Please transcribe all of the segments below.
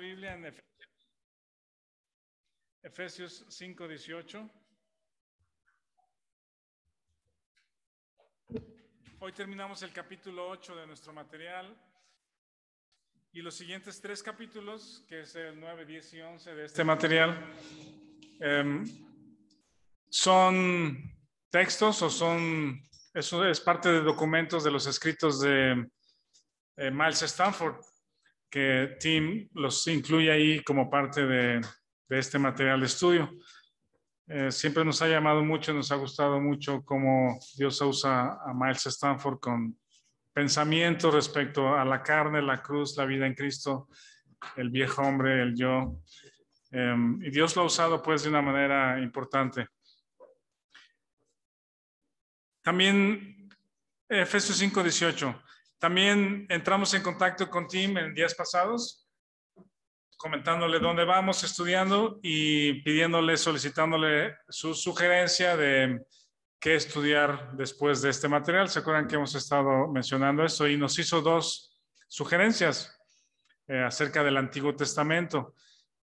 Biblia en Efesios 518 Hoy terminamos el capítulo 8 de nuestro material y los siguientes tres capítulos, que es el 9, 10 y 11 de este material, em, son textos o son, eso es parte de documentos de los escritos de eh, Miles Stanford que Tim los incluye ahí como parte de, este material de estudio. Eh, siempre nos ha llamado mucho, nos ha gustado mucho cómo Dios usa a Miles Stanford con pensamiento respecto a la carne, la cruz, la vida en Cristo, el viejo hombre, el yo. Em, y Dios lo ha usado pues de una manera importante. También Efesios 5:18 también entramos en contacto con Tim en días pasados, comentándole dónde vamos estudiando y pidiéndole, solicitándole su sugerencia de qué estudiar después de este material. ¿Se acuerdan que hemos estado mencionando eso Y nos hizo dos sugerencias eh, acerca del Antiguo Testamento.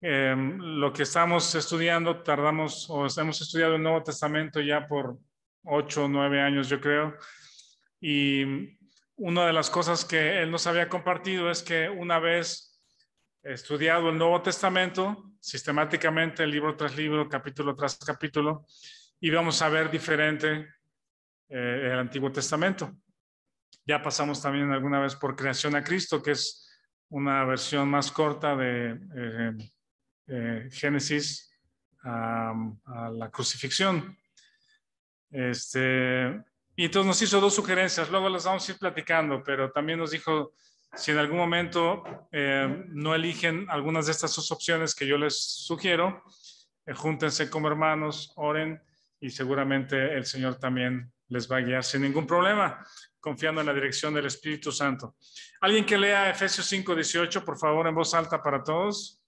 Em, lo que estamos estudiando, tardamos o hemos estudiado el Nuevo Testamento ya por ocho o nueve años, yo creo. Y una de las cosas que él nos había compartido es que una vez estudiado el Nuevo Testamento, sistemáticamente libro tras libro, capítulo tras capítulo, íbamos a ver diferente eh, el Antiguo Testamento. Ya pasamos también alguna vez por Creación a Cristo, que es una versión más corta de eh, eh, Génesis a, a, la crucifixión. Este, y entonces nos hizo dos sugerencias, luego las vamos a ir platicando, pero también nos dijo si en algún momento eh, no eligen algunas de estas dos opciones que yo les sugiero, eh, júntense como hermanos, oren y seguramente el Señor también les va a guiar sin ningún problema, confiando en la dirección del Espíritu Santo. Alguien que lea Efesios 5, 18, por favor, en voz alta para todos.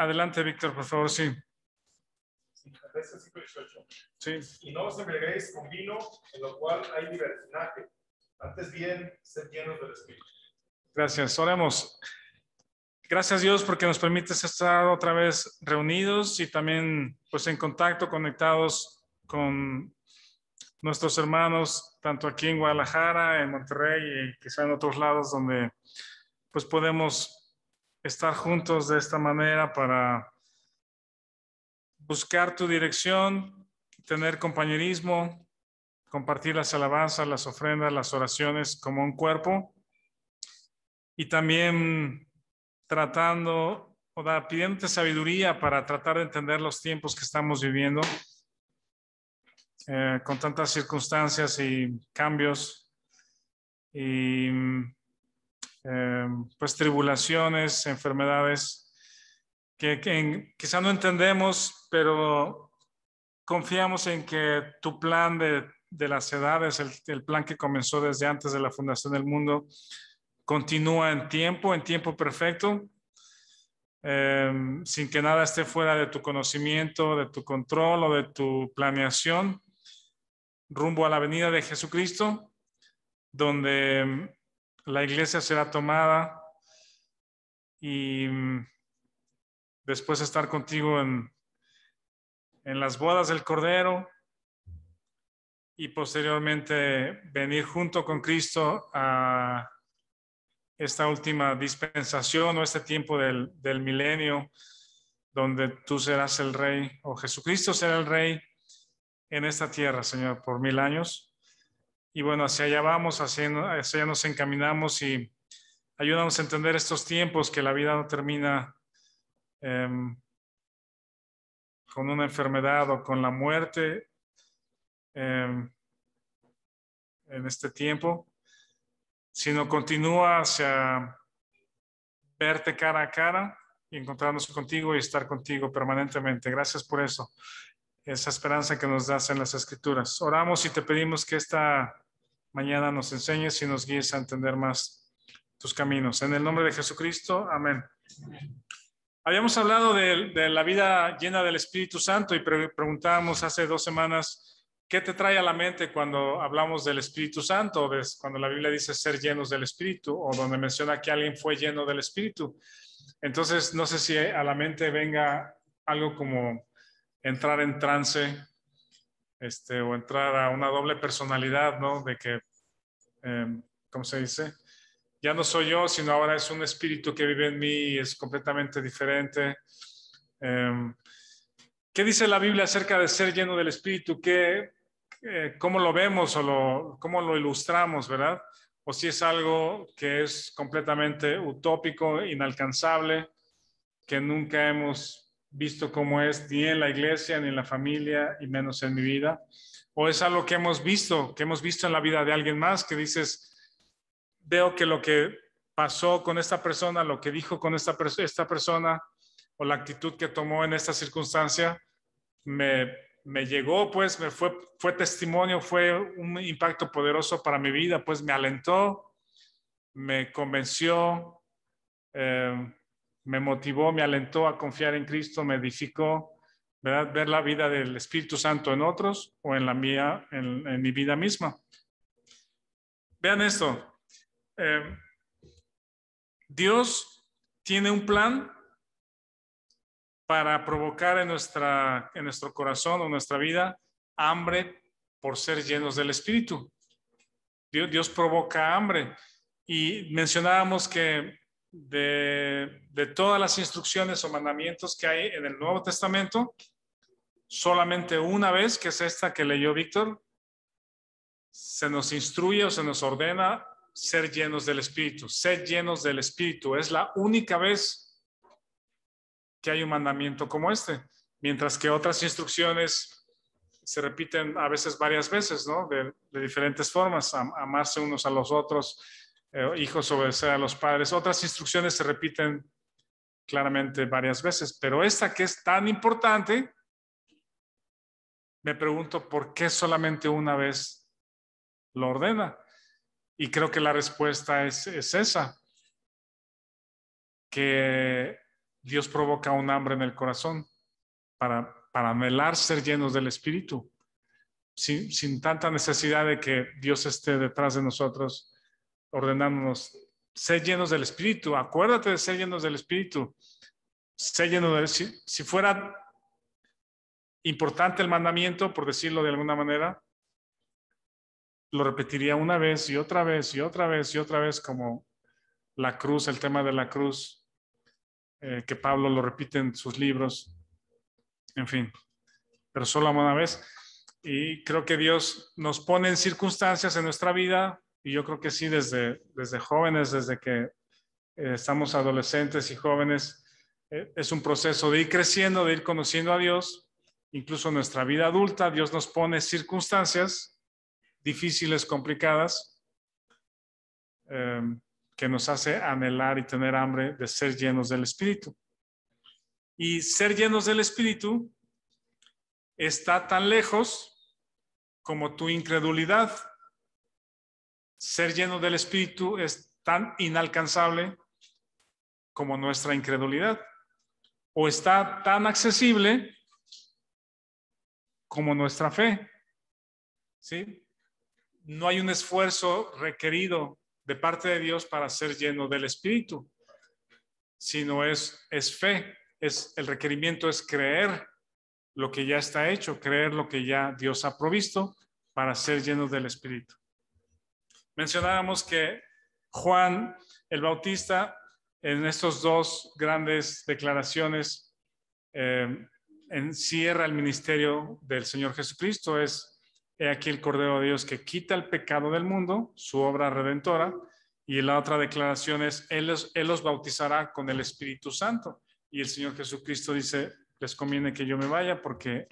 Adelante, Víctor, por favor, sí. Sí. Y no os embriaguéis con vino, en lo cual hay libertinaje. Antes bien, sed llenos del Espíritu. Gracias. Oremos. Gracias Dios porque nos permites estar otra vez reunidos y también pues en contacto, conectados con nuestros hermanos, tanto aquí en Guadalajara, en Monterrey y quizá en otros lados donde pues podemos estar juntos de esta manera para buscar tu dirección, tener compañerismo, compartir las alabanzas, las ofrendas, las oraciones como un cuerpo y también tratando o da, pidiéndote sabiduría para tratar de entender los tiempos que estamos viviendo eh, con tantas circunstancias y cambios y Em, pues tribulaciones, enfermedades que, que quizá no entendemos, pero confiamos en que tu plan de, de las edades, el, el, plan que comenzó desde antes de la fundación del mundo, continúa en tiempo, en tiempo perfecto, em, sin que nada esté fuera de tu conocimiento, de tu control o de tu planeación, rumbo a la venida de Jesucristo, donde la iglesia será tomada y mm, después estar contigo en, en las bodas del Cordero y posteriormente venir junto con Cristo a esta última dispensación o este tiempo del, del milenio donde tú serás el rey o Jesucristo será el rey en esta tierra, Señor, por mil años. Y bueno, hacia allá vamos, hacia, allá nos encaminamos y ayúdanos a entender estos tiempos que la vida no termina em, con una enfermedad o con la muerte em, en este tiempo, sino continúa hacia verte cara a cara y encontrarnos contigo y estar contigo permanentemente. Gracias por eso esa esperanza que nos das en las escrituras. Oramos y te pedimos que esta mañana nos enseñes y nos guíes a entender más tus caminos. En el nombre de Jesucristo, amén. Habíamos hablado de, la vida llena del Espíritu Santo y preguntábamos hace dos semanas, ¿qué te trae a la mente cuando hablamos del Espíritu Santo? o Cuando la Biblia dice ser llenos del Espíritu o donde menciona que alguien fue lleno del Espíritu. Entonces, no sé si a la mente venga algo como entrar en trance este, o entrar a una doble personalidad, ¿no? De que, em, ¿cómo se dice? Ya no soy yo, sino ahora es un espíritu que vive en mí y es completamente diferente. Em, ¿Qué dice la Biblia acerca de ser lleno del espíritu? ¿Qué, ¿Cómo lo vemos o lo, cómo lo ilustramos, verdad? O si es algo que es completamente utópico, inalcanzable, que nunca hemos visto cómo es ni en la iglesia, ni en la familia, y menos en mi vida. O es algo que hemos visto, que hemos visto en la vida de alguien más, que dices, veo que lo que pasó con esta persona, lo que dijo con esta, esta persona, o la actitud que tomó en esta circunstancia, me, me llegó, pues me fue, fue testimonio, fue un impacto poderoso para mi vida, pues me alentó, me convenció. Eh, me motivó, me alentó a confiar en Cristo, me edificó, ¿verdad? Ver la vida del Espíritu Santo en otros o en la mía, en, mi vida misma. Vean esto. Eh, Dios tiene un plan para provocar en, nuestra, en nuestro corazón o nuestra vida hambre por ser llenos del Espíritu. Dios provoca hambre. Y mencionábamos que de, todas las instrucciones o mandamientos que hay en el Nuevo Testamento, solamente una vez, que es esta que leyó Víctor, se nos instruye o se nos ordena ser llenos del Espíritu, ser llenos del Espíritu. Es la única vez que hay un mandamiento como este, mientras que otras instrucciones se repiten a veces varias veces, ¿no? De, diferentes formas, amarse unos a los otros, eh, hijos obedecer a los padres. Otras instrucciones se repiten claramente varias veces, pero esta que es tan importante, me pregunto por qué solamente una vez lo ordena. Y creo que la respuesta es, esa, que Dios provoca un hambre en el corazón para, para anhelar ser llenos del Espíritu, sin tanta necesidad de que Dios esté detrás de nosotros ordenándonos, ser llenos del Espíritu, acuérdate de ser llenos del Espíritu, ser lleno de si, si fuera importante el mandamiento, por decirlo de alguna manera, lo repetiría una vez y otra vez y otra vez y otra vez como la cruz, el tema de la cruz, eh, que Pablo lo repite en sus libros, en fin, pero solo una vez. Y creo que Dios nos pone en circunstancias en nuestra vida y yo creo que sí, desde, desde jóvenes, desde que eh, estamos adolescentes y jóvenes, eh, es un proceso de ir creciendo, de ir conociendo a Dios. Incluso en nuestra vida adulta, Dios nos pone circunstancias difíciles, complicadas, em, que nos hace anhelar y tener hambre de ser llenos del Espíritu. Y ser llenos del Espíritu está tan lejos como tu incredulidad ser lleno del Espíritu es tan inalcanzable como nuestra incredulidad o está tan accesible como nuestra fe. ¿Sí? No hay un esfuerzo requerido de parte de Dios para ser lleno del Espíritu, sino es, es fe, es, el requerimiento es creer lo que ya está hecho, creer lo que ya Dios ha provisto para ser lleno del Espíritu. Mencionábamos que Juan el Bautista, en estos dos grandes declaraciones, eh, encierra el ministerio del Señor Jesucristo. Es he aquí el Cordero de Dios que quita el pecado del mundo, su obra redentora. Y la otra declaración es, él los, bautizará con el Espíritu Santo. Y el Señor Jesucristo dice, les conviene que yo me vaya porque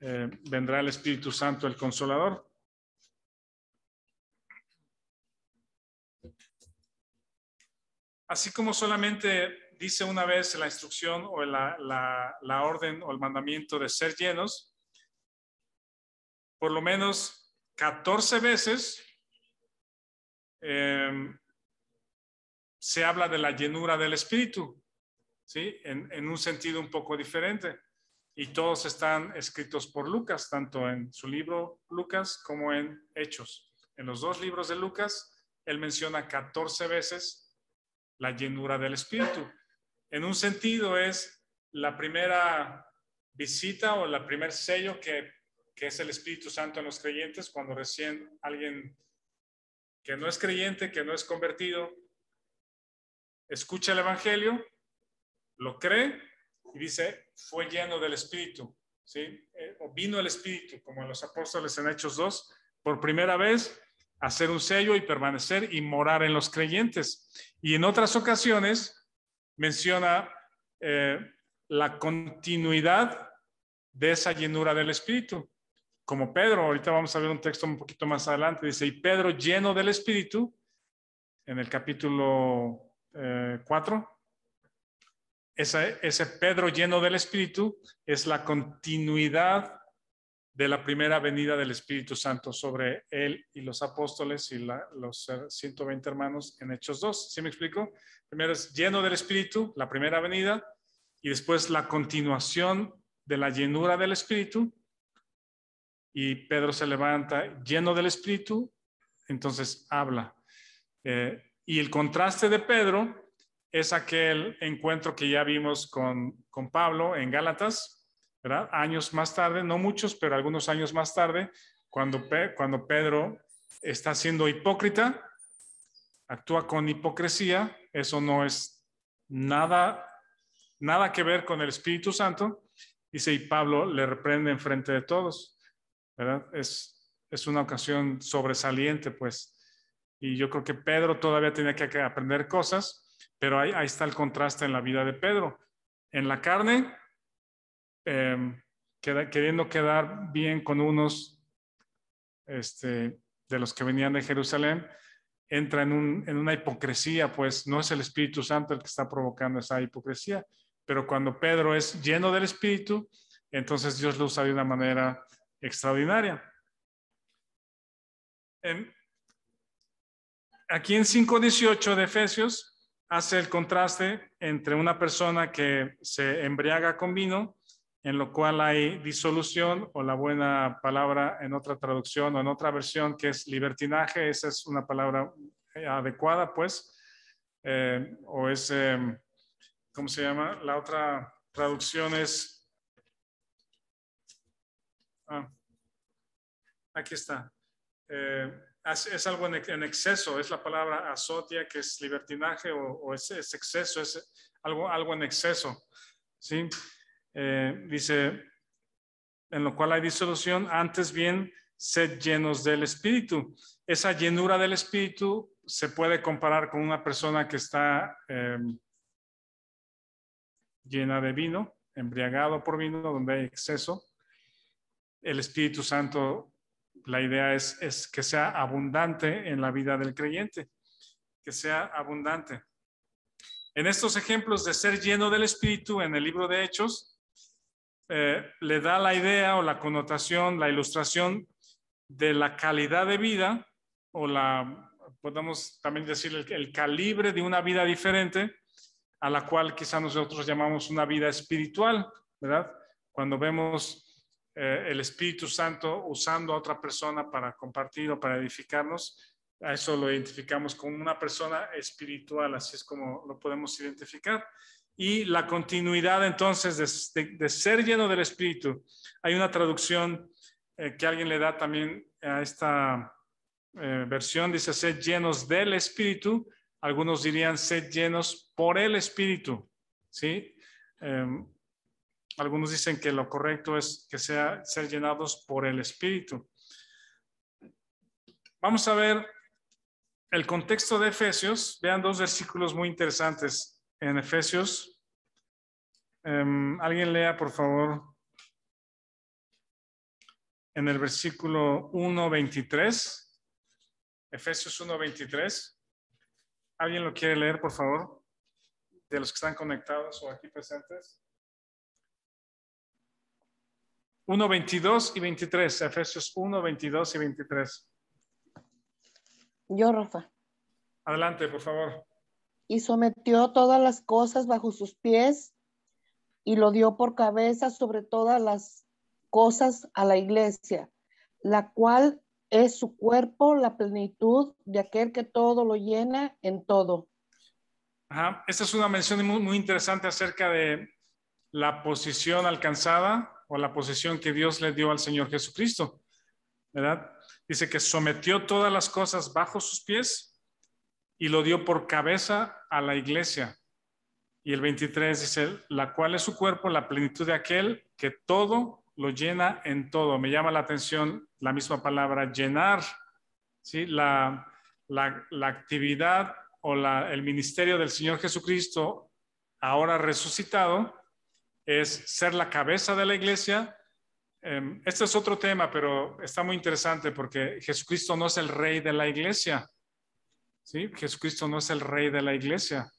eh, vendrá el Espíritu Santo, el Consolador. Así como solamente dice una vez la instrucción o la, orden o el mandamiento de ser llenos, por lo menos 14 veces em, se habla de la llenura del espíritu, ¿sí? En, en, un sentido un poco diferente. Y todos están escritos por Lucas, tanto en su libro Lucas como en Hechos. En los dos libros de Lucas, él menciona 14 veces la llenura del Espíritu. En un sentido es la primera visita o el primer sello que, es el Espíritu Santo en los creyentes cuando recién alguien que no es creyente, que no es convertido, escucha el Evangelio, lo cree y dice, fue lleno del Espíritu, ¿sí? Eh, o vino el Espíritu, como los apóstoles en Hechos 2, por primera vez hacer un sello y permanecer y morar en los creyentes. Y en otras ocasiones menciona eh, la continuidad de esa llenura del Espíritu. Como Pedro, ahorita vamos a ver un texto un poquito más adelante, dice, y Pedro lleno del Espíritu, en el capítulo 4, eh, ese, ese Pedro lleno del Espíritu es la continuidad de la primera venida del Espíritu Santo sobre él y los apóstoles y los 120 eh, hermanos en Hechos 2. ¿Sí me explico? Primero es lleno del Espíritu, la primera venida, y después la continuación de la llenura del Espíritu. Y Pedro se levanta lleno del Espíritu, entonces habla. Eh, y el contraste de Pedro es aquel encuentro que ya vimos con Pablo en Gálatas, ¿verdad? Años más tarde, no muchos, pero algunos años más tarde, cuando, cuando Pedro está siendo hipócrita, actúa con hipocresía, eso no es nada, nada que ver con el Espíritu Santo, dice, y Pablo le reprende en frente de todos, ¿verdad? Es, una ocasión sobresaliente, pues. Y yo creo que Pedro todavía tenía que aprender cosas, pero ahí está el contraste en la vida de Pedro. En la carne, Em, queriendo quedar bien con unos este, de los que venían de Jerusalén, entra en, una hipocresía, pues no es el Espíritu Santo el que está provocando esa hipocresía, pero cuando Pedro es lleno del Espíritu, entonces Dios lo usa de una manera extraordinaria. aquí en 5.18 de Efesios hace el contraste entre una persona que se embriaga con vino en lo cual hay disolución o la buena palabra en otra traducción o en otra versión que es libertinaje, esa es una palabra eh, adecuada, pues, eh, o es, em, ¿cómo se llama? La otra traducción es... Ah, aquí está. Eh, es algo en, exceso, es la palabra azotia, que es libertinaje o, es, es, exceso, es algo, algo en exceso. ¿sí? Eh, dice, en lo cual hay disolución, antes bien, sed llenos del Espíritu. Esa llenura del Espíritu se puede comparar con una persona que está em, llena de vino, embriagado por vino, donde hay exceso. El Espíritu Santo, la idea es que sea abundante en la vida del creyente, que sea abundante. En estos ejemplos de ser lleno del Espíritu en el libro de Hechos, eh, le da la idea o la connotación, la ilustración de la calidad de vida o la, podemos también decir, el, calibre de una vida diferente a la cual quizá nosotros llamamos una vida espiritual, ¿verdad? Cuando vemos eh, el Espíritu Santo usando a otra persona para compartir o para edificarnos, a eso lo identificamos como una persona espiritual, así es como lo podemos identificar y la continuidad entonces de, ser lleno del Espíritu. Hay una traducción eh, que alguien le da también a esta eh, versión, dice ser llenos del Espíritu, algunos dirían ser llenos por el Espíritu, ¿sí? Em, algunos dicen que lo correcto es que sea ser llenados por el Espíritu. Vamos a ver el contexto de Efesios. Vean dos versículos muy interesantes en Efesios. Em, alguien lea, por favor, en el versículo 1.23. Efesios 1.23. ¿Alguien lo quiere leer, por favor? De los que están conectados o aquí presentes. 1.22 y 23. Efesios 1.22 y 23. Yo, Rafa. Adelante, por favor y sometió todas las cosas bajo sus pies y lo dio por cabeza sobre todas las cosas a la iglesia, la cual es su cuerpo, la plenitud de aquel que todo lo llena en todo. Ajá. Esta es una mención muy, muy interesante acerca de la posición alcanzada o la posición que Dios le dio al Señor Jesucristo. ¿Verdad? Dice que sometió todas las cosas bajo sus pies y lo dio por cabeza a la iglesia. Y el 23 dice, la cual es su cuerpo, la plenitud de aquel que todo lo llena en todo. Me llama la atención la misma palabra llenar, ¿sí? la, actividad o el ministerio del Señor Jesucristo, ahora resucitado, es ser la cabeza de la iglesia. Em, este es otro tema, pero está muy interesante porque Jesucristo no es el rey de la iglesia. ¿sí? Jesucristo no es el rey de la iglesia.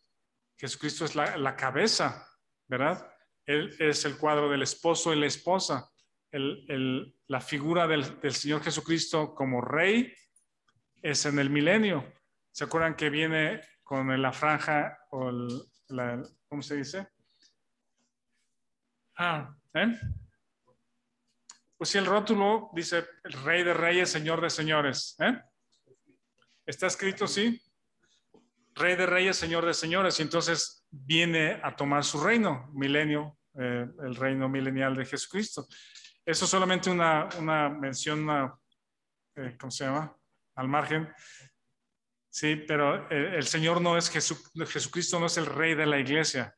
Jesucristo es la, cabeza, ¿verdad? Él es el cuadro del esposo y la esposa. la figura del, Señor Jesucristo como rey es en el milenio. ¿Se acuerdan que viene con la franja o el, la, ¿cómo se dice? Ah, ¿eh? Pues si el rótulo dice el rey de reyes, señor de señores, ¿eh? Está escrito, sí, Rey de Reyes, Señor de Señores, y entonces viene a tomar su reino, milenio, eh, el reino milenial de Jesucristo. Eso solamente una, mención, eh, ¿cómo se llama? Al margen. Sí, pero eh, el, Señor no es Jesucristo, no es el rey de la iglesia,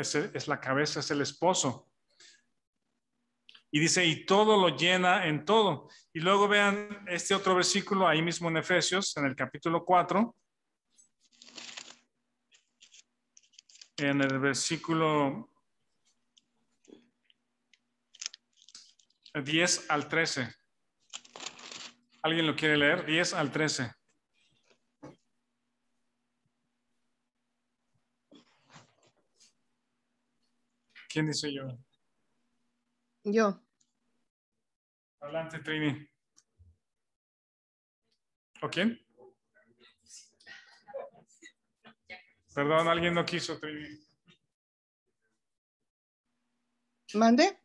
es la cabeza, es el esposo. Y dice, y todo lo llena en todo. Y luego vean este otro versículo ahí mismo en Efesios, en el capítulo 4, en el versículo 10 al 13. ¿Alguien lo quiere leer? 10 al 13. ¿Quién dice yo? Yo. Adelante, Trini. ¿O quién? Perdón, alguien no quiso, Trini. ¿Mande?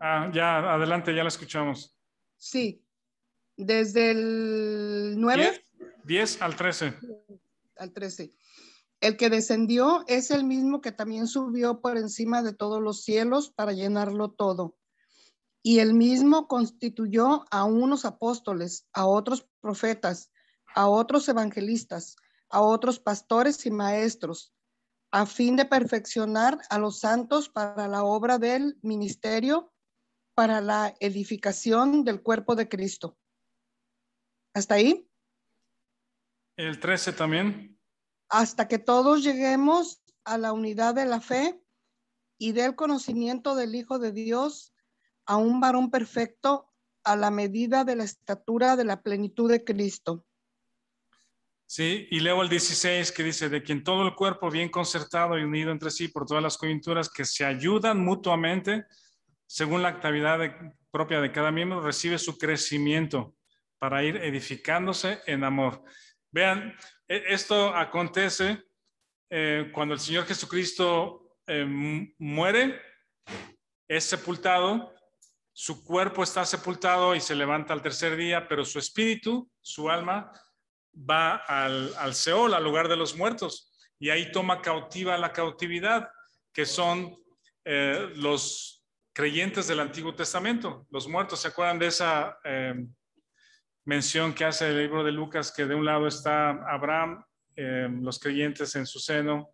Ah, ya, adelante, ya la escuchamos. Sí. Desde el 9. 10 al 13. Al 13. El que descendió es el mismo que también subió por encima de todos los cielos para llenarlo todo. Y el mismo constituyó a unos apóstoles, a otros profetas, a otros evangelistas, a otros pastores y maestros, a fin de perfeccionar a los santos para la obra del ministerio, para la edificación del cuerpo de Cristo. ¿Hasta ahí? El 13 también hasta que todos lleguemos a la unidad de la fe y del conocimiento del Hijo de Dios, a un varón perfecto a la medida de la estatura de la plenitud de Cristo. Sí, y leo el 16 que dice, de quien todo el cuerpo bien concertado y unido entre sí por todas las coyunturas que se ayudan mutuamente, según la actividad propia de cada miembro, recibe su crecimiento para ir edificándose en amor. Vean, e, esto acontece eh, cuando el Señor Jesucristo eh, muere, es sepultado, su cuerpo está sepultado y se levanta al tercer día, pero su espíritu, su alma, va al, al Seol, al lugar de los muertos, y ahí toma cautiva la cautividad, que son eh, los creyentes del Antiguo Testamento, los muertos. ¿Se acuerdan de esa mención que hace el libro de Lucas, que de un lado está Abraham, em, los creyentes en su seno,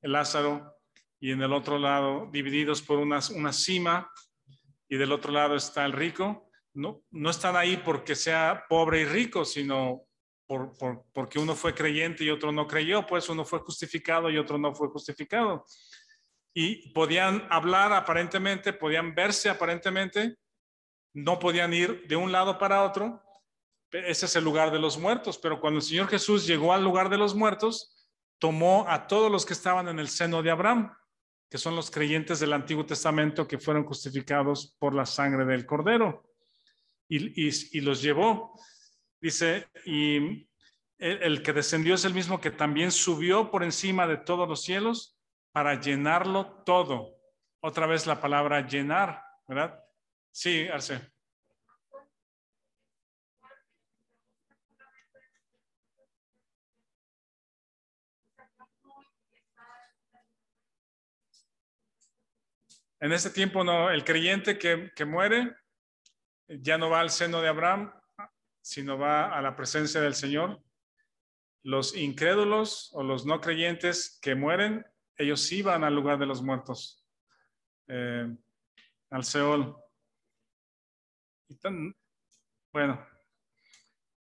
el Lázaro, y en el otro lado, divididos por una, una cima, y del otro lado está el rico. No, no están ahí porque sea pobre y rico, sino porque uno fue creyente y otro no creyó, pues uno fue justificado y otro no fue justificado. Y podían hablar aparentemente, podían verse aparentemente, no podían ir de un lado para otro, ese es el lugar de los muertos, pero cuando el Señor Jesús llegó al lugar de los muertos, tomó a todos los que estaban en el seno de Abraham, que son los creyentes del Antiguo Testamento que fueron justificados por la sangre del Cordero, y, los llevó. Dice, y el, el que descendió es el mismo que también subió por encima de todos los cielos para llenarlo todo. Otra vez la palabra llenar, ¿verdad? Sí, Arce. En este tiempo no, el creyente que, muere ya no va al seno de Abraham, sino va a la presencia del Señor. Los incrédulos o los no creyentes que mueren, ellos sí van al lugar de los muertos, eh, al Seol. bueno,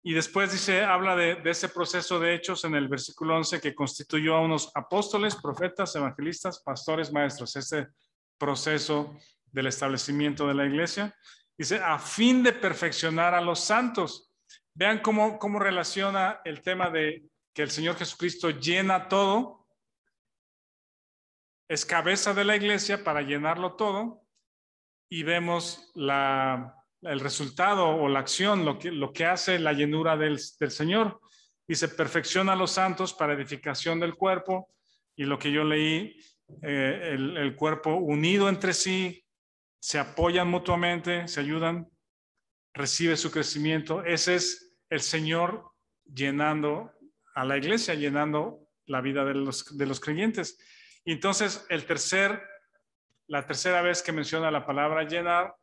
y después dice, habla de, de, ese proceso de hechos en el versículo 11 que constituyó a unos apóstoles, profetas, evangelistas, pastores, maestros. Este proceso del establecimiento de la iglesia. Dice, a fin de perfeccionar a los santos. Vean cómo, cómo relaciona el tema de que el Señor Jesucristo llena todo, es cabeza de la iglesia para llenarlo todo, y vemos la, el resultado o la acción, lo que, lo que hace la llenura del, del Señor. Dice, perfecciona a los santos para edificación del cuerpo, y lo que yo leí, eh, el, cuerpo unido entre sí, se apoyan mutuamente, se ayudan, recibe su crecimiento. Ese es el Señor llenando a la iglesia, llenando la vida de los, creyentes. Y entonces, el tercer, la tercera vez que menciona la palabra llenar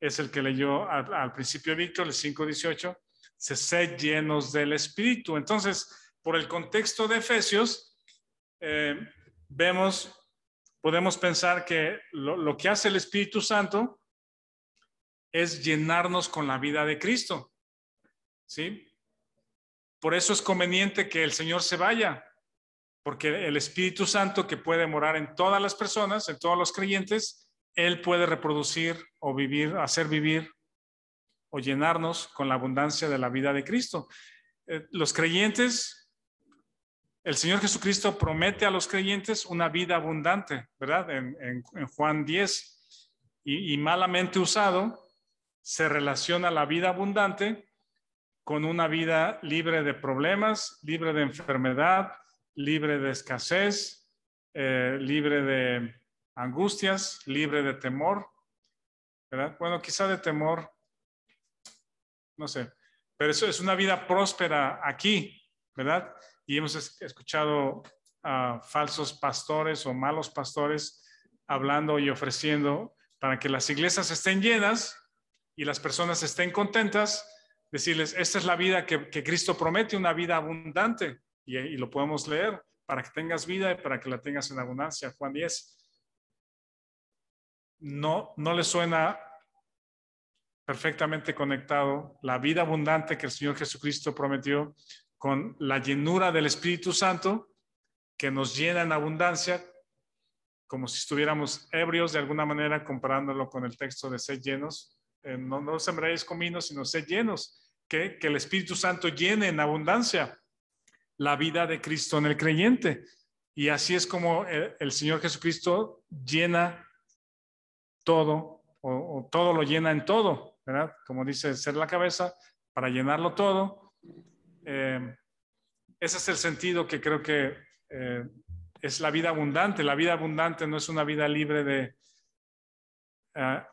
es el que leyó al, principio Víctor, el 5.18, se sed llenos del Espíritu. Entonces, por el contexto de Efesios, eh, vemos, podemos pensar que lo, que hace el Espíritu Santo es llenarnos con la vida de Cristo. ¿Sí? Por eso es conveniente que el Señor se vaya, porque el Espíritu Santo que puede morar en todas las personas, en todos los creyentes, Él puede reproducir o vivir, hacer vivir o llenarnos con la abundancia de la vida de Cristo. Eh, los creyentes el Señor Jesucristo promete a los creyentes una vida abundante, ¿verdad? En, Juan 10. Y, malamente usado, se relaciona la vida abundante con una vida libre de problemas, libre de enfermedad, libre de escasez, eh, libre de angustias, libre de temor, ¿verdad? Bueno, quizá de temor, no sé, pero eso es una vida próspera aquí, ¿verdad? y hemos escuchado a falsos pastores o malos pastores hablando y ofreciendo para que las iglesias estén llenas y las personas estén contentas, decirles, esta es la vida que, Cristo promete, una vida abundante, y, y, lo podemos leer, para que tengas vida y para que la tengas en abundancia, Juan 10. No, no le suena perfectamente conectado la vida abundante que el Señor Jesucristo prometió con la llenura del Espíritu Santo que nos llena en abundancia, como si estuviéramos ebrios de alguna manera, comparándolo con el texto de ser llenos. Eh, no, no sembréis cominos, sino sed llenos. Que, el Espíritu Santo llene en abundancia la vida de Cristo en el creyente. Y así es como eh, el, Señor Jesucristo llena todo, o, o, todo lo llena en todo, ¿verdad? Como dice, ser la cabeza para llenarlo todo. Eh, ese es el sentido que creo que eh, es la vida abundante. La vida abundante no es una vida libre de ah,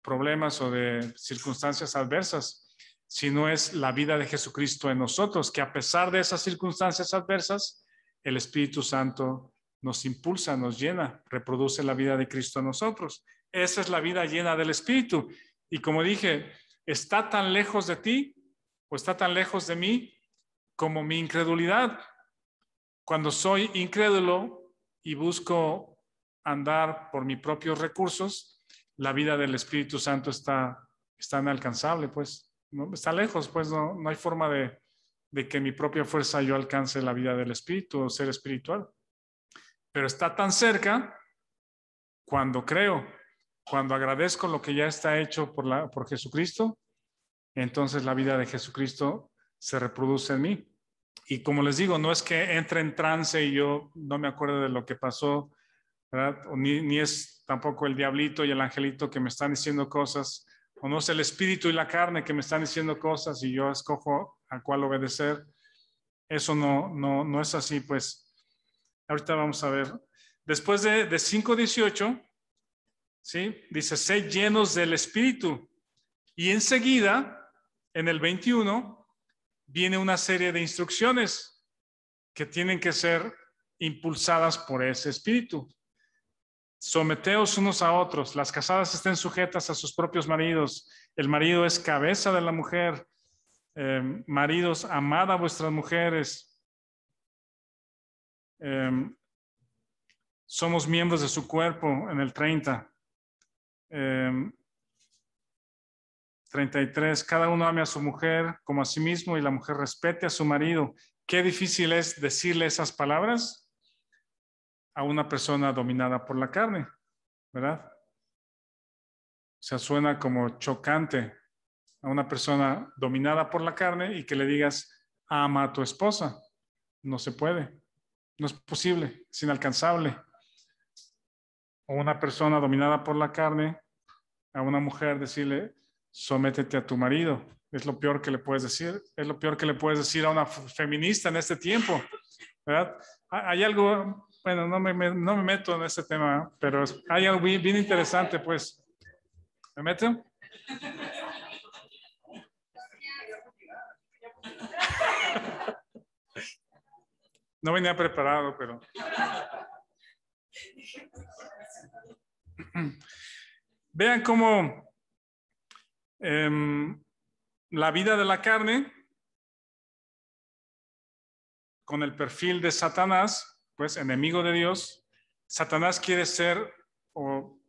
problemas o de circunstancias adversas, sino es la vida de Jesucristo en nosotros, que a pesar de esas circunstancias adversas, el Espíritu Santo nos impulsa, nos llena, reproduce la vida de Cristo en nosotros. Esa es la vida llena del Espíritu. Y como dije, está tan lejos de ti o está tan lejos de mí como mi incredulidad. Cuando soy incrédulo y busco andar por mis propios recursos, la vida del Espíritu Santo está, está inalcanzable, pues está lejos, pues no, no hay forma de, de que mi propia fuerza yo alcance la vida del Espíritu o ser espiritual. Pero está tan cerca cuando creo, cuando agradezco lo que ya está hecho por, la, por Jesucristo entonces la vida de Jesucristo se reproduce en mí. Y como les digo, no es que entre en trance y yo no me acuerdo de lo que pasó, Ni, ni, es tampoco el diablito y el angelito que me están diciendo cosas, o no es el espíritu y la carne que me están diciendo cosas y yo escojo a cual obedecer. Eso no, no, no es así, pues. Ahorita vamos a ver. Después de, de 5.18, ¿sí? dice, sé llenos del espíritu. Y enseguida, en el 21 viene una serie de instrucciones que tienen que ser impulsadas por ese espíritu. Someteos unos a otros, las casadas estén sujetas a sus propios maridos, el marido es cabeza de la mujer, em, maridos, amad a vuestras mujeres, em, somos miembros de su cuerpo en el 30. 33. Cada uno ame a su mujer como a sí mismo y la mujer respete a su marido. Qué difícil es decirle esas palabras a una persona dominada por la carne, ¿verdad? O sea, suena como chocante a una persona dominada por la carne y que le digas, ama a tu esposa. No se puede, no es posible, es inalcanzable. O una persona dominada por la carne, a una mujer decirle, sométete a tu marido. Es lo peor que le puedes decir. Es lo peor que le puedes decir a una feminista en este tiempo. ¿verdad? Hay algo, bueno, no me, no me meto en este tema, ¿eh? pero hay algo bien, bien interesante, pues. ¿Me meto? No venía preparado, pero. Vean cómo Em, la vida de la carne, con el perfil de Satanás, pues enemigo de Dios, Satanás quiere ser, o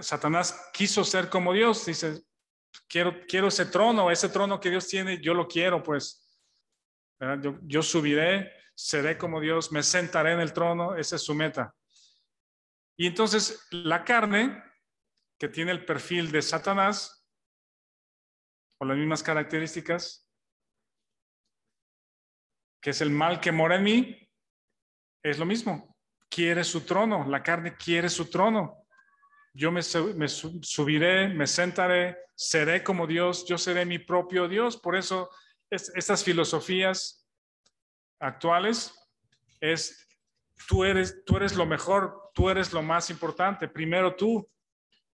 Satanás quiso ser como Dios, dice, quiero, quiero ese trono, ese trono que Dios tiene, yo lo quiero, pues yo, yo subiré, seré como Dios, me sentaré en el trono, esa es su meta. Y entonces la carne, que tiene el perfil de Satanás, o las mismas características, que es el mal que mora en mí, es lo mismo. Quiere su trono, la carne quiere su trono. Yo me, subiré, me sentaré, seré como Dios, yo seré mi propio Dios. Por eso es, estas filosofías actuales es tú eres, tú eres lo mejor, tú eres lo más importante, primero tú,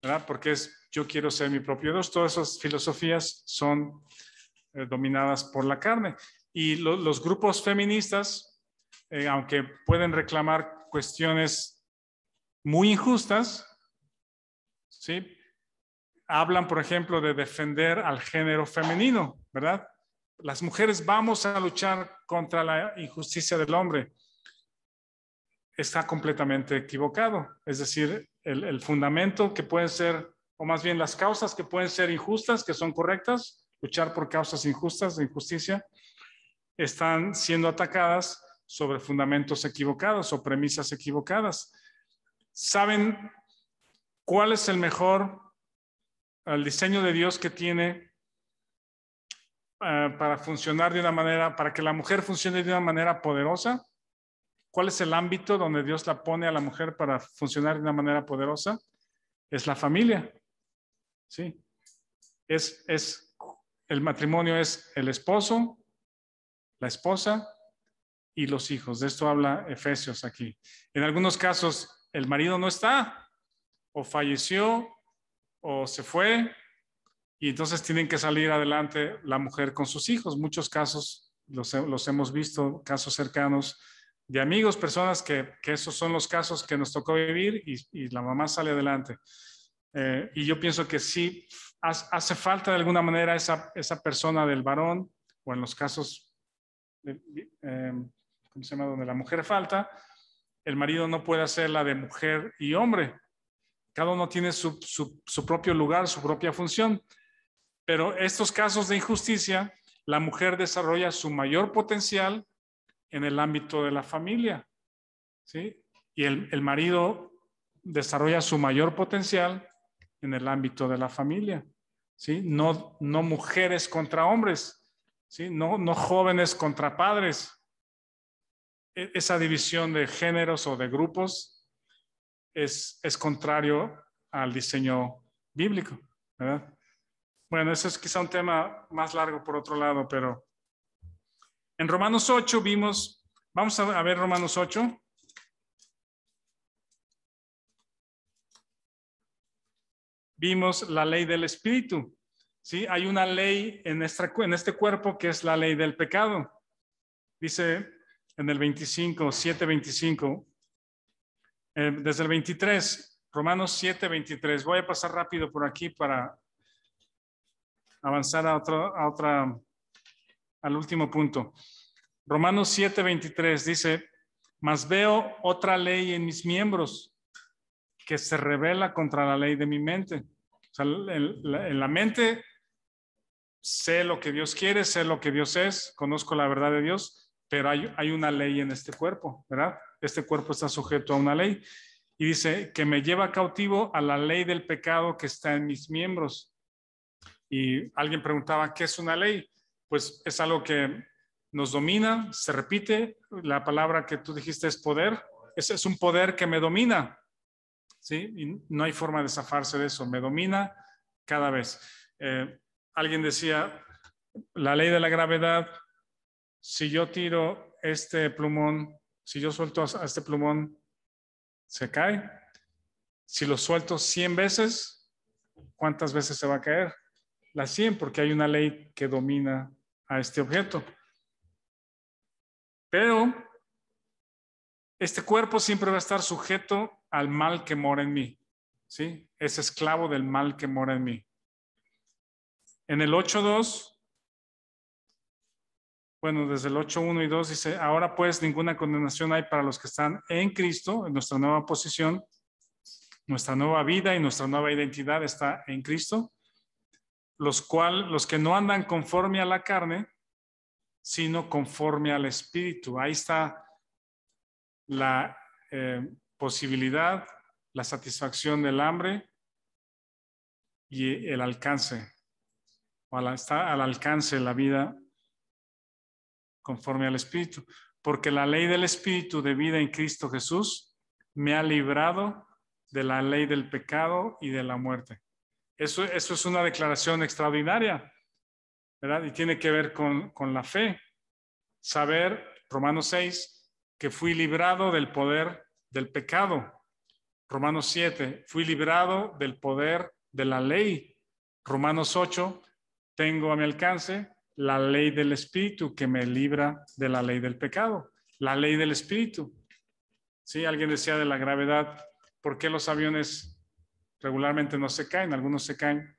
¿verdad? Porque es yo quiero ser mi propio Dios. Todas esas filosofías son eh, dominadas por la carne. Y los grupos feministas, eh, aunque pueden reclamar cuestiones muy injustas, ¿sí? hablan, por ejemplo, de defender al género femenino, ¿verdad? Las mujeres vamos a luchar contra la injusticia del hombre. Está completamente equivocado. Es decir, el, el fundamento que puede ser o más bien las causas que pueden ser injustas, que son correctas, luchar por causas injustas de injusticia, están siendo atacadas sobre fundamentos equivocados o premisas equivocadas. ¿Saben cuál es el mejor, diseño de Dios que tiene eh, para funcionar de una manera, para que la mujer funcione de una manera poderosa? ¿Cuál es el ámbito donde Dios la pone a la mujer para funcionar de una manera poderosa? Es la familia. ¿sí? Es, es, el matrimonio es el esposo, la esposa y los hijos. De esto habla Efesios aquí. En algunos casos, el marido no está, o falleció, o se fue, y entonces tienen que salir adelante la mujer con sus hijos. Muchos casos los, hemos visto, casos cercanos de amigos, personas que, esos son los casos que nos tocó vivir y la mamá sale adelante. Eh, y yo pienso que sí hace falta de alguna manera esa, esa persona del varón, o en los casos, em, se llama? Donde la mujer falta, el marido no puede hacer la de mujer y hombre. Cada uno tiene su, su, su propio lugar, su propia función. Pero estos casos de injusticia, la mujer desarrolla su mayor potencial en el ámbito de la familia. ¿sí? Y el, el marido desarrolla su mayor potencial en el ámbito de la familia, ¿sí? No, no mujeres contra hombres, ¿sí? No, no jóvenes contra padres. E, esa división de géneros o de grupos es, es contrario al diseño bíblico, ¿verdad? Bueno, eso es quizá un tema más largo por otro lado, pero en Romanos 8 vimos, vamos a ver Romanos 8. vimos la ley del espíritu. ¿sí? Hay una ley en, nuestra en este cuerpo que es la ley del pecado. Dice en el 25, 7, 25, desde el 23, Romanos 7, 23. Voy a pasar rápido por aquí para avanzar a, otro, a otra, al último punto. Romanos 7, 23 dice, mas veo otra ley en mis miembros que se revela contra la ley de mi mente. en, la mente sé lo que Dios quiere, sé lo que Dios es, conozco la verdad de Dios, pero hay, hay una ley en este cuerpo, ¿verdad? Este cuerpo está sujeto a una ley. Y dice, que me lleva cautivo a la ley del pecado que está en mis miembros. Y alguien preguntaba, ¿qué es una ley? Pues es algo que nos domina, se repite. La palabra que tú dijiste es poder. Ese es un poder que me domina no hay forma de zafarse de eso, me domina cada vez. Eh, alguien decía, la ley de la gravedad, si yo tiro este plumón, si yo suelto a este plumón, se cae. Si lo suelto 100 veces, ¿cuántas veces se va a caer? Las 100, porque hay una ley que domina a este objeto. Pero este cuerpo siempre va a estar sujeto al mal que mora en mí. ¿Sí? Es esclavo del mal que mora en mí. En el 8.2, bueno, desde el 8.1 y 2 dice, ahora pues ninguna condenación hay para los que están en Cristo, en nuestra nueva posición, nuestra nueva vida y nuestra nueva identidad está en Cristo, los, cual, los que no andan conforme a la carne, sino conforme al Espíritu. Ahí está la... Eh, posibilidad, la satisfacción del hambre y el alcance. al, alcance al alcance la vida conforme al Espíritu. Porque la ley del Espíritu de vida en Cristo Jesús me ha librado de la ley del pecado y de la muerte. Eso, es una declaración extraordinaria, ¿verdad? Y tiene que ver con, con la fe. Saber, Romanos 6, que fui librado del poder del pecado. Romanos 7, fui librado del poder de la ley. Romanos 8, tengo a mi alcance la ley del Espíritu que me libra de la ley del pecado, la ley del Espíritu. Si alguien decía de la gravedad, ¿por qué los aviones regularmente no se caen? Algunos se caen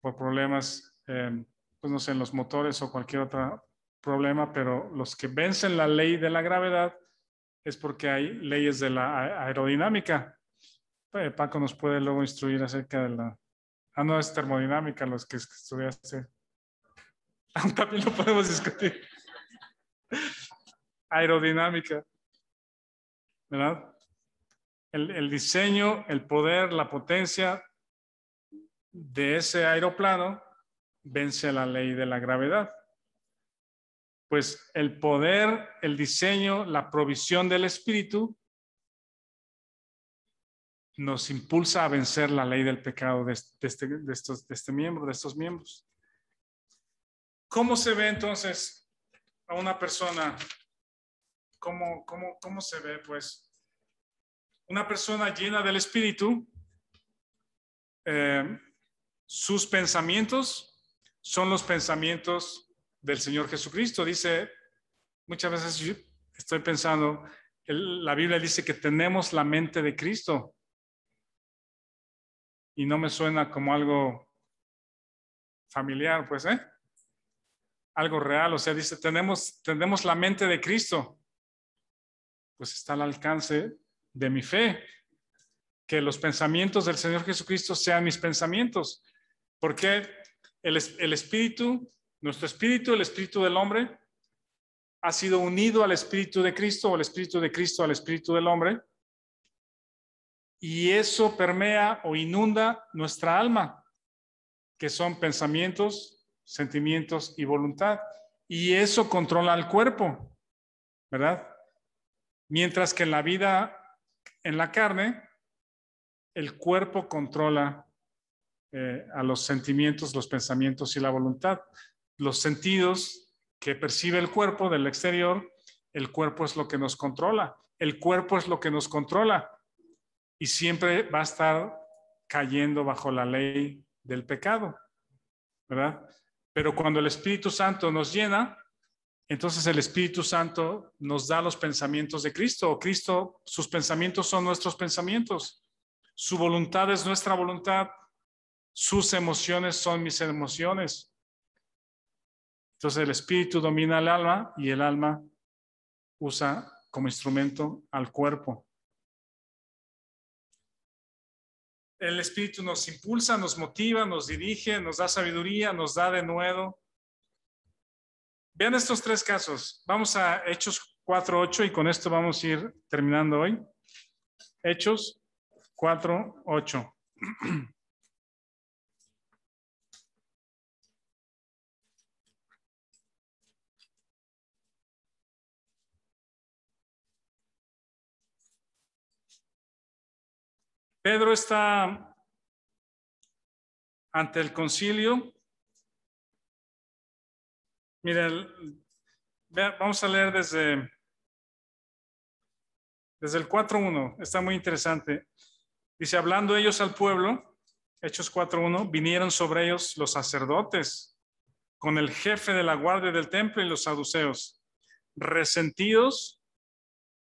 por problemas, em, pues no sé, en los motores o cualquier otro problema, pero los que vencen la ley de la gravedad es porque hay leyes de la aerodinámica. Eh, Paco nos puede luego instruir acerca de la... Ah, no, es termodinámica los que estudiaste. Ah, también lo podemos discutir. Aerodinámica. ¿Verdad? El, el diseño, el poder, la potencia de ese aeroplano vence la ley de la gravedad pues el poder, el diseño, la provisión del Espíritu nos impulsa a vencer la ley del pecado de, este, de este, estos, este miembro, de estos miembros. ¿Cómo se ve entonces a una persona? ¿Cómo, cómo se ve? Pues una persona llena del Espíritu, eh, sus pensamientos son los pensamientos del Señor Jesucristo. Dice, muchas veces estoy pensando, la Biblia dice que tenemos la mente de Cristo. Y no me suena como algo familiar, pues, ¿eh? Algo real, o sea, dice, tenemos, tenemos la mente de Cristo. Pues está al alcance de mi fe. Que los pensamientos del Señor Jesucristo sean mis pensamientos. Porque el, el Espíritu nuestro espíritu, el espíritu del hombre, ha sido unido al espíritu de Cristo o el espíritu de Cristo al espíritu del hombre. Y eso permea o inunda nuestra alma, que son pensamientos, sentimientos y voluntad. Y eso controla al cuerpo, ¿verdad? Mientras que en la vida, en la carne, el cuerpo controla eh, a los sentimientos, los pensamientos y la voluntad los sentidos que percibe el cuerpo del exterior, el cuerpo es lo que nos controla, el cuerpo es lo que nos controla y siempre va a estar cayendo bajo la ley del pecado, ¿verdad? Pero cuando el Espíritu Santo nos llena, entonces el Espíritu Santo nos da los pensamientos de Cristo. Cristo, sus pensamientos son nuestros pensamientos. Su voluntad es nuestra voluntad. Sus emociones son mis emociones. Entonces el espíritu domina al alma y el alma usa como instrumento al cuerpo. El espíritu nos impulsa, nos motiva, nos dirige, nos da sabiduría, nos da de nuevo. Vean estos tres casos. Vamos a Hechos 4.8 y con esto vamos a ir terminando hoy. Hechos 4.8. Pedro está ante el concilio. Miren, vamos a leer desde, desde el 4.1, está muy interesante. Dice, hablando ellos al pueblo, Hechos 4.1, vinieron sobre ellos los sacerdotes con el jefe de la guardia del templo y los saduceos, resentidos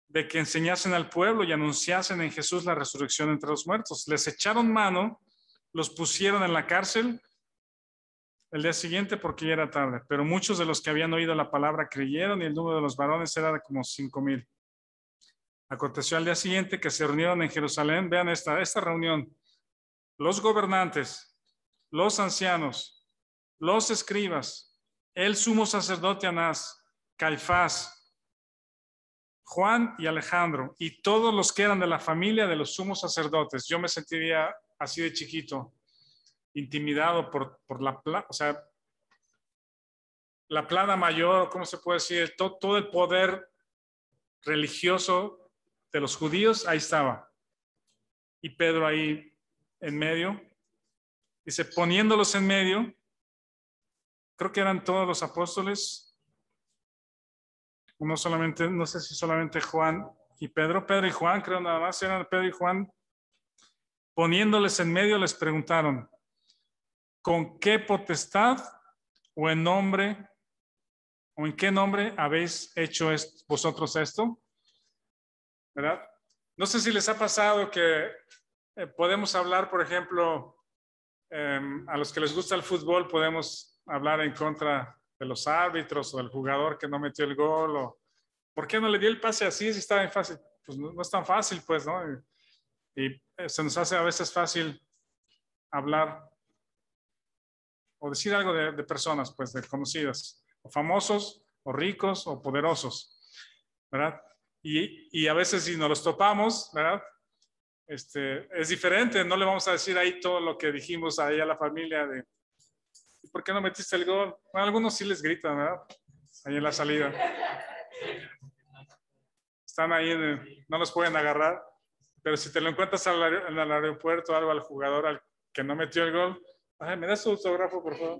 de que enseñasen al pueblo y anunciasen en Jesús la resurrección entre los muertos. Les echaron mano, los pusieron en la cárcel el día siguiente porque ya era tarde, pero muchos de los que habían oído la palabra creyeron y el número de los varones era de como cinco mil. Aconteció al día siguiente que se reunieron en Jerusalén, vean esta, esta reunión, los gobernantes, los ancianos, los escribas, el sumo sacerdote Anás, Caifás, Juan y Alejandro y todos los que eran de la familia de los sumos sacerdotes. Yo me sentiría así de chiquito, intimidado por, por la, o sea, la plana mayor, ¿cómo se puede decir? Todo, todo el poder religioso de los judíos, ahí estaba. Y Pedro ahí en medio. Dice, poniéndolos en medio, creo que eran todos los apóstoles, no solamente, no sé si solamente Juan y Pedro, Pedro y Juan, creo nada más, eran Pedro y Juan, poniéndoles en medio les preguntaron, ¿con qué potestad o en nombre o en qué nombre habéis hecho vosotros esto? ¿Verdad? No sé si les ha pasado que eh, podemos hablar, por ejemplo, em, a los que les gusta el fútbol, podemos hablar en contra de los árbitros o del jugador que no metió el gol o ¿por qué no le dio el pase así si estaba en fácil? Pues no, es tan fácil, pues, ¿no? Y, se nos hace a veces fácil hablar o decir algo de, de, personas, pues, de conocidas, o famosos, o ricos, o poderosos, ¿verdad? Y, y, a veces si nos los topamos, ¿verdad? Este, es diferente, no le vamos a decir ahí todo lo que dijimos ahí a la familia de, ¿por qué no metiste el gol? algunos sí les gritan, ¿verdad? Ahí en la salida. Están ahí, no los pueden agarrar, pero si te lo encuentras al, en el aeropuerto, algo al jugador al que no metió el gol, Ay, me das su autógrafo, por favor.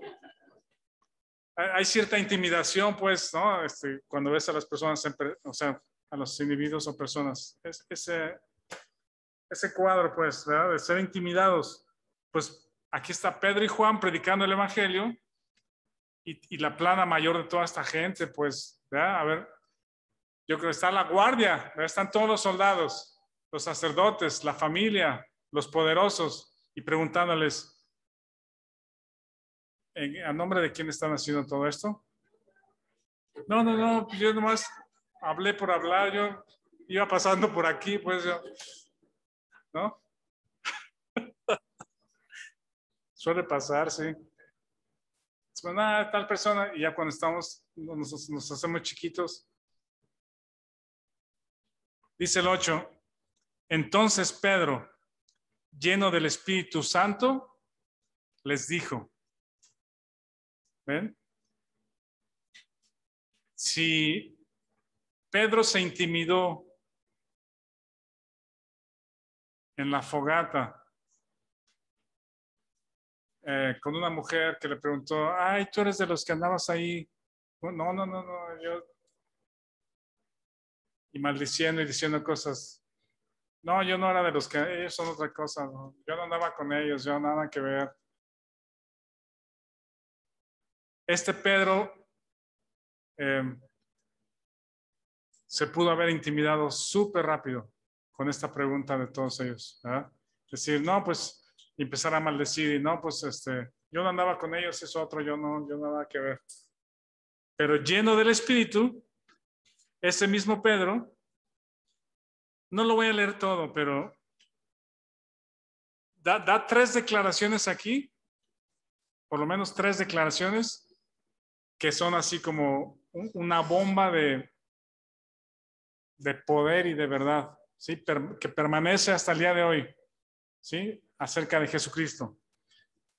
Hay cierta intimidación, pues, ¿no? Este, cuando ves a las personas, o sea, a los individuos o personas. ese, ese cuadro, pues, ¿verdad? De ser intimidados, pues aquí está Pedro y Juan predicando el Evangelio y, la plana mayor de toda esta gente, pues, a ver, yo creo que está la guardia, están todos los soldados, los sacerdotes, la familia, los poderosos, y preguntándoles, ¿a nombre de quién están haciendo todo esto? No, no, no, yo nomás hablé por hablar, yo iba pasando por aquí, pues yo, ¿no? Suele pasar, sí. tal persona, y ya cuando estamos, nos, nos hacemos chiquitos. Dice el 8, entonces Pedro, lleno del Espíritu Santo, les dijo, ¿ven? Si Pedro se intimidó en la fogata eh, con una mujer que le preguntó, ay, tú eres de los que andabas ahí. Pues, no, no, no, no, yo... Y maldiciendo y diciendo cosas. No, yo no era de los que, ellos son otra cosa, yo no andaba con ellos, yo nada que ver. Este Pedro em, se pudo haber intimidado súper rápido con esta pregunta de todos ellos. Decir, no, pues empezar a maldecir y no, pues este, yo no andaba con ellos, eso otro, yo no, yo nada que ver. Pero lleno del Espíritu, ese mismo Pedro, no lo voy a leer todo, pero da, da tres declaraciones aquí, por lo menos tres declaraciones, que son así como una bomba de, de poder y de verdad, ¿sí? que permanece hasta el día de hoy. ¿sí? acerca de Jesucristo.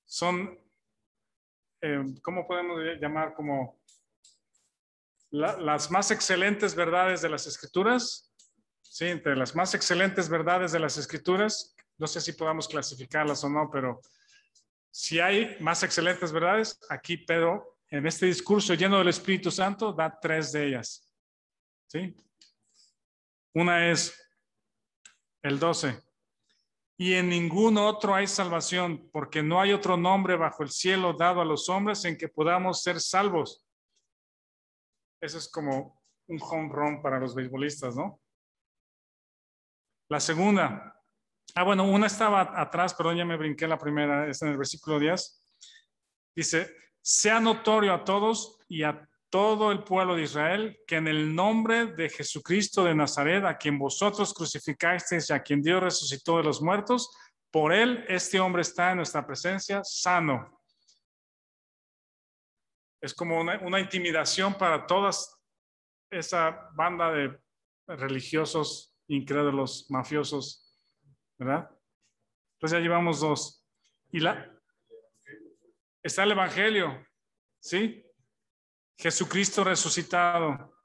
Son, em, ¿cómo podemos llamar? Como las más excelentes verdades de las escrituras. Sí, entre las más excelentes verdades de las escrituras. No sé si podamos clasificarlas o no, pero si hay más excelentes verdades, aquí Pedro, en este discurso lleno del Espíritu Santo, da tres de ellas. ¿Sí? Una es el 12 y en ningún otro hay salvación, porque no hay otro nombre bajo el cielo dado a los hombres en que podamos ser salvos. Eso es como un home run para los beisbolistas, ¿no? La segunda. Ah, bueno, una estaba atrás, perdón, ya me brinqué la primera, Está en el versículo 10. Dice, sea notorio a todos y a todo el pueblo de Israel, que en el nombre de Jesucristo de Nazaret, a quien vosotros crucificasteis y a quien Dios resucitó de los muertos, por él este hombre está en nuestra presencia sano. Es como una, intimidación para todas esa banda de religiosos, incrédulos, mafiosos, ¿verdad? Entonces ya llevamos dos. Y la, está el Evangelio, ¿sí? Jesucristo resucitado,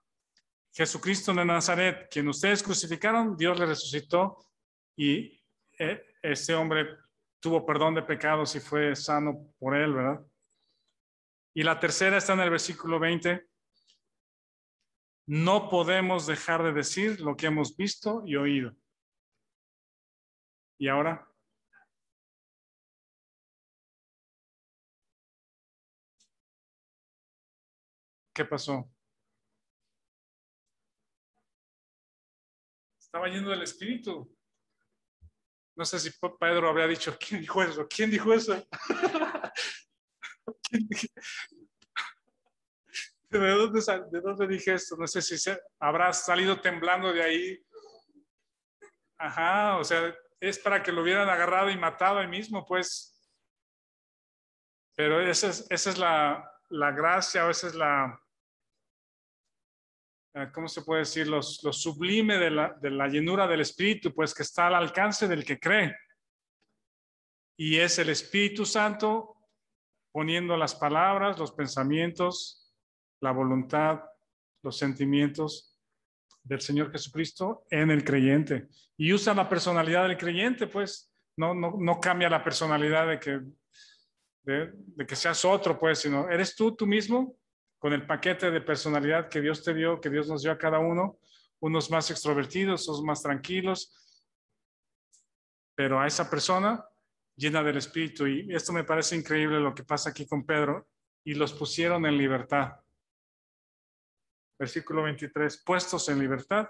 Jesucristo de Nazaret, quien ustedes crucificaron, Dios le resucitó y eh, ese hombre tuvo perdón de pecados y fue sano por él, ¿verdad? Y la tercera está en el versículo 20. No podemos dejar de decir lo que hemos visto y oído. Y ahora ¿Qué pasó? Estaba yendo del espíritu. No sé si Pedro habría dicho, ¿quién dijo eso? ¿Quién dijo eso? ¿De dónde, dije esto? No sé si habrá salido temblando de ahí. Ajá, o sea, es para que lo hubieran agarrado y matado ahí mismo, pues. Pero esa es, la, la gracia o esa es la, eh, ¿cómo se puede decir? Los, lo sublime de la, de la llenura del Espíritu, pues que está al alcance del que cree. Y es el Espíritu Santo poniendo las palabras, los pensamientos, la voluntad, los sentimientos del Señor Jesucristo en el creyente. Y usa la personalidad del creyente, pues no, no, cambia la personalidad de que, de, de que seas otro, pues, sino eres tú tú mismo con el paquete de personalidad que Dios te dio, que Dios nos dio a cada uno, unos más extrovertidos, otros más tranquilos, pero a esa persona llena del Espíritu. Y esto me parece increíble lo que pasa aquí con Pedro, y los pusieron en libertad. Versículo 23, puestos en libertad,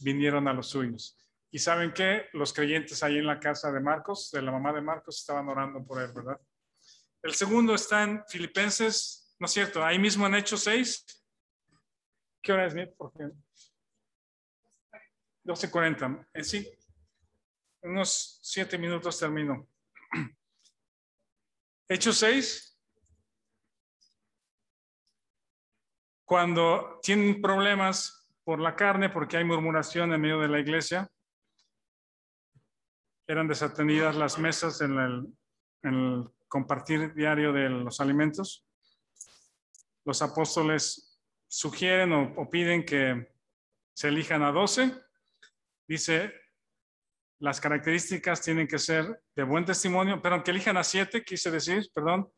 vinieron a los suyos. Y saben que los creyentes ahí en la casa de Marcos, de la mamá de Marcos, estaban orando por él, ¿verdad? El segundo está en Filipenses no es cierto, ahí mismo en Hechos 6. ¿Qué hora es, Nick? Por 12.40. En sí, unos siete minutos termino. Hechos 6. Cuando tienen problemas por la carne, porque hay murmuración en medio de la iglesia, eran desatendidas las mesas en el compartir diario de los alimentos los apóstoles sugieren o, piden que se elijan a doce, Dice, las características tienen que ser de buen testimonio, pero que elijan a siete, quise decir, perdón,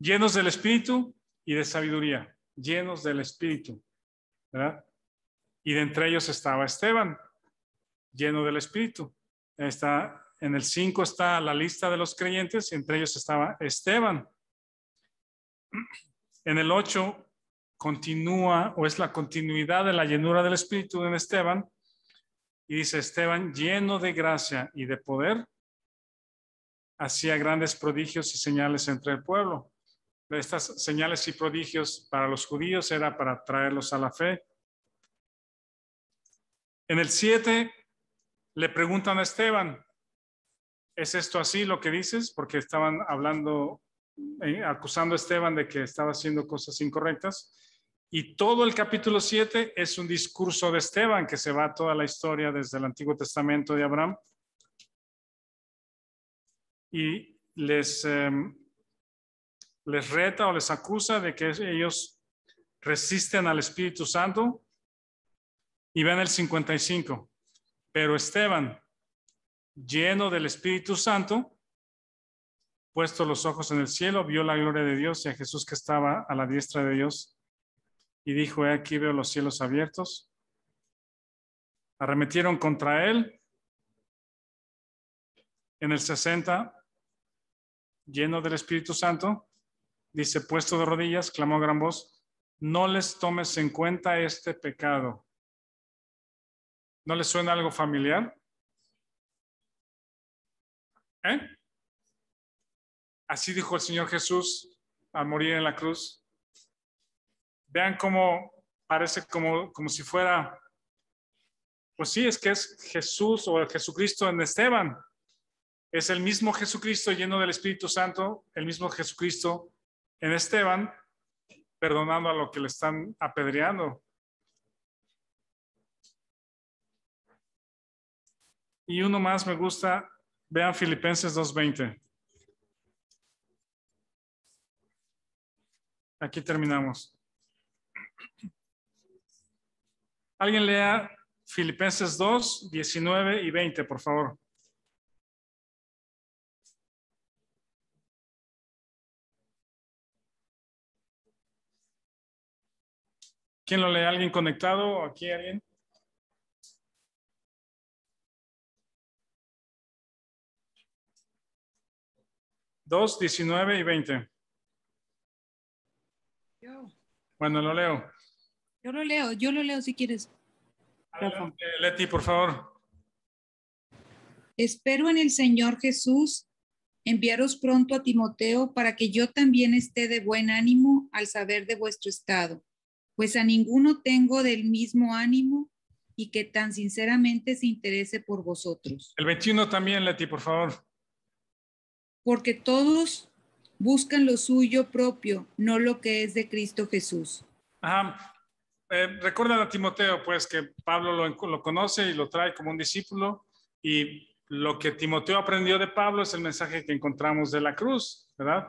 llenos del Espíritu y de sabiduría, llenos del Espíritu, Y de entre ellos estaba Esteban, lleno del Espíritu. Está, en el 5 está la lista de los creyentes y entre ellos estaba Esteban. En el 8 continúa o es la continuidad de la llenura del Espíritu en Esteban. Y dice Esteban, lleno de gracia y de poder, hacía grandes prodigios y señales entre el pueblo. Estas señales y prodigios para los judíos era para traerlos a la fe. En el 7 le preguntan a Esteban, ¿es esto así lo que dices? Porque estaban hablando eh, acusando a Esteban de que estaba haciendo cosas incorrectas. Y todo el capítulo 7 es un discurso de Esteban que se va a toda la historia desde el Antiguo Testamento de Abraham. Y les, em, les reta o les acusa de que ellos resisten al Espíritu Santo. Y ven el 55. Pero Esteban, lleno del Espíritu Santo, Puesto los ojos en el cielo, vio la gloria de Dios y a Jesús que estaba a la diestra de Dios. Y dijo, aquí veo los cielos abiertos. Arremetieron contra él. En el 60, lleno del Espíritu Santo, dice, puesto de rodillas, clamó a gran voz, no les tomes en cuenta este pecado. ¿No les suena algo familiar? ¿Eh? Así dijo el Señor Jesús al morir en la cruz. Vean cómo parece como, como si fuera, pues sí, es que es Jesús o el Jesucristo en Esteban. Es el mismo Jesucristo lleno del Espíritu Santo, el mismo Jesucristo en Esteban, perdonando a lo que le están apedreando. Y uno más me gusta, vean Filipenses 2.20. Aquí terminamos. Alguien lea Filipenses 2, 19 y 20, por favor. ¿Quién lo lee? ¿Alguien conectado? ¿Aquí alguien? 2, 19 y 20 bueno, lo leo. Yo lo leo, yo lo leo si quieres. Leti, por favor. Espero en el Señor Jesús enviaros pronto a Timoteo para que yo también esté de buen ánimo al saber de vuestro estado, pues a ninguno tengo del mismo ánimo y que tan sinceramente se interese por vosotros. El 21 también, Leti, por favor. Porque todos buscan lo suyo propio, no lo que es de Cristo Jesús. Ajá. Eh, recuerda a Timoteo, pues, que Pablo lo, conoce y lo trae como un discípulo y lo que Timoteo aprendió de Pablo es el mensaje que encontramos de la cruz, ¿verdad?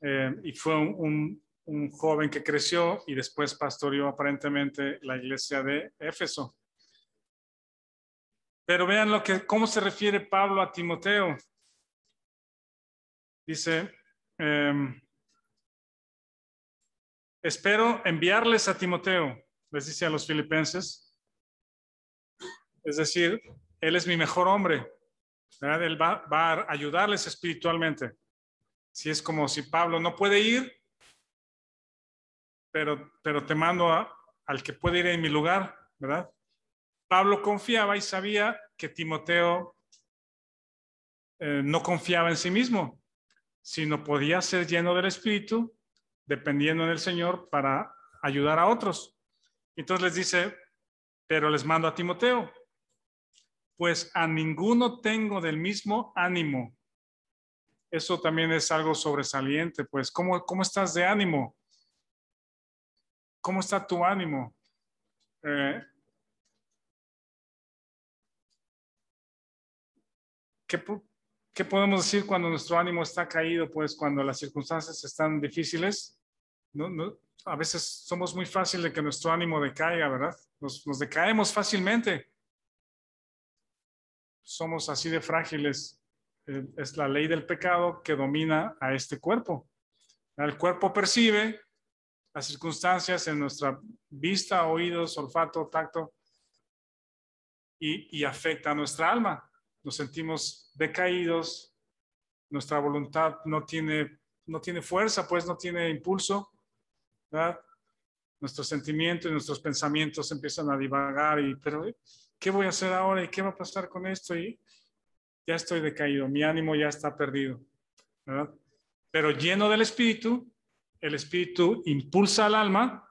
Eh, y fue un, un, joven que creció y después pastoreó aparentemente la iglesia de Éfeso. Pero vean lo que, cómo se refiere Pablo a Timoteo. Dice, Em, espero enviarles a Timoteo, les dice a los filipenses. Es decir, él es mi mejor hombre. Él va, a ayudarles espiritualmente. Si es como si Pablo no puede ir, pero, pero te mando al que puede ir en mi lugar, ¿verdad? Pablo confiaba y sabía que Timoteo eh, no confiaba en sí mismo, sino podía ser lleno del Espíritu, dependiendo en el Señor, para ayudar a otros. Entonces les dice, pero les mando a Timoteo, pues a ninguno tengo del mismo ánimo. Eso también es algo sobresaliente, pues, ¿cómo, cómo estás de ánimo? ¿Cómo está tu ánimo? Eh, ¿qué, ¿Qué podemos decir cuando nuestro ánimo está caído? Pues cuando las circunstancias están difíciles, ¿no? a veces somos muy fáciles de que nuestro ánimo decaiga, ¿verdad? Nos, decaemos fácilmente. Somos así de frágiles. Eh, es la ley del pecado que domina a este cuerpo. El cuerpo percibe las circunstancias en nuestra vista, oídos, olfato, tacto y afecta a nuestra alma nos sentimos decaídos, nuestra voluntad no tiene, no tiene fuerza, pues no tiene impulso, ¿verdad? Nuestros sentimientos y nuestros pensamientos empiezan a divagar y, pero, eh, ¿qué voy a hacer ahora? ¿Y qué va a pasar con esto? Y ya estoy decaído, mi ánimo ya está perdido, ¿verdad? Pero lleno del Espíritu, el Espíritu impulsa al alma,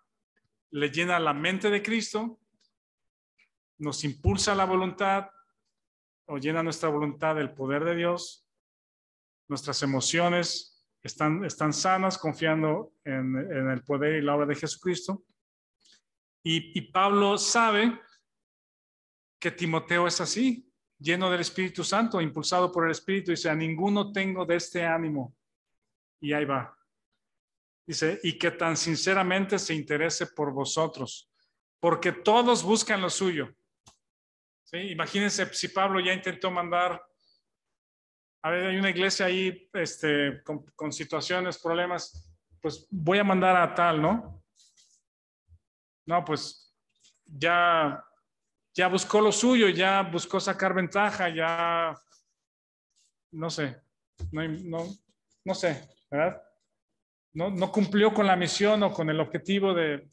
le llena la mente de Cristo, nos impulsa la voluntad, o llena nuestra voluntad del poder de Dios, nuestras emociones están, están sanas confiando en, el poder y la obra de Jesucristo. Y, y Pablo sabe que Timoteo es así, lleno del Espíritu Santo, impulsado por el Espíritu, dice, a ninguno tengo de este ánimo. Y ahí va. Dice, y que tan sinceramente se interese por vosotros, porque todos buscan lo suyo, Imagínense si Pablo ya intentó mandar, a ver, hay una iglesia ahí este, con, situaciones, problemas, pues voy a mandar a tal, ¿no? No, pues ya, ya buscó lo suyo, ya buscó sacar ventaja, ya, no sé, no, sé, ¿verdad? No, no cumplió con la misión o con el objetivo de,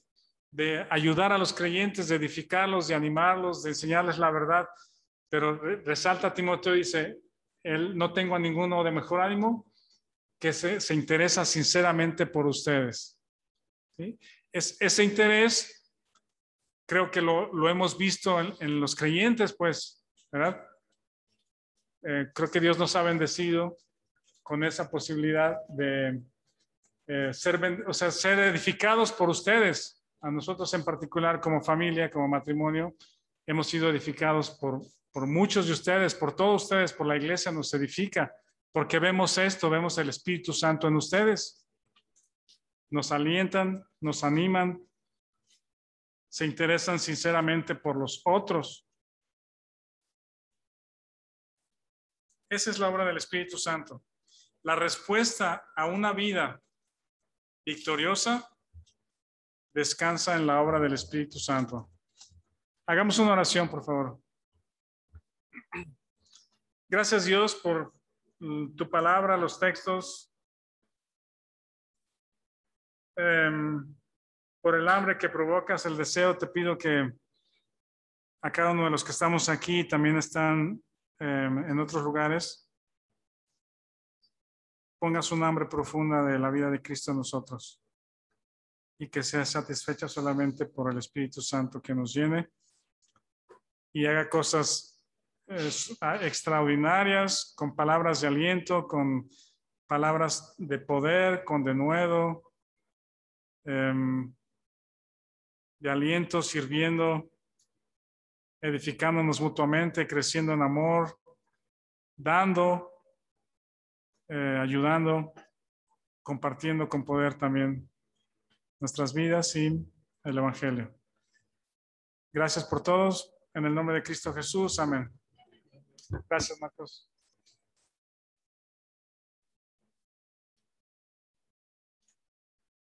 de ayudar a los creyentes, de edificarlos, de animarlos, de enseñarles la verdad. Pero resalta Timoteo, dice, él no tengo a ninguno de mejor ánimo que se, se interesa sinceramente por ustedes. Es, ese interés creo que lo, hemos visto en, los creyentes, pues, ¿verdad? Eh, creo que Dios nos ha bendecido con esa posibilidad de eh, ser, ser edificados por ustedes, a nosotros en particular como familia, como matrimonio, hemos sido edificados por, muchos de ustedes, por todos ustedes, por la iglesia nos edifica, porque vemos esto, vemos el Espíritu Santo en ustedes. Nos alientan, nos animan, se interesan sinceramente por los otros. Esa es la obra del Espíritu Santo. La respuesta a una vida victoriosa descansa en la obra del Espíritu Santo. Hagamos una oración, por favor. Gracias Dios por mm, tu palabra, los textos, em, por el hambre que provocas, el deseo. Te pido que a cada uno de los que estamos aquí también están em, en otros lugares, pongas un hambre profunda de la vida de Cristo en nosotros y que sea satisfecha solamente por el Espíritu Santo que nos llene y haga cosas ah, extraordinarias con palabras de aliento, con palabras de poder, con denuedo, em, de aliento, sirviendo, edificándonos mutuamente, creciendo en amor, dando, eh, ayudando, compartiendo con poder también nuestras vidas sin el Evangelio. Gracias por todos. En el nombre de Cristo Jesús. Amén. Gracias, Marcos.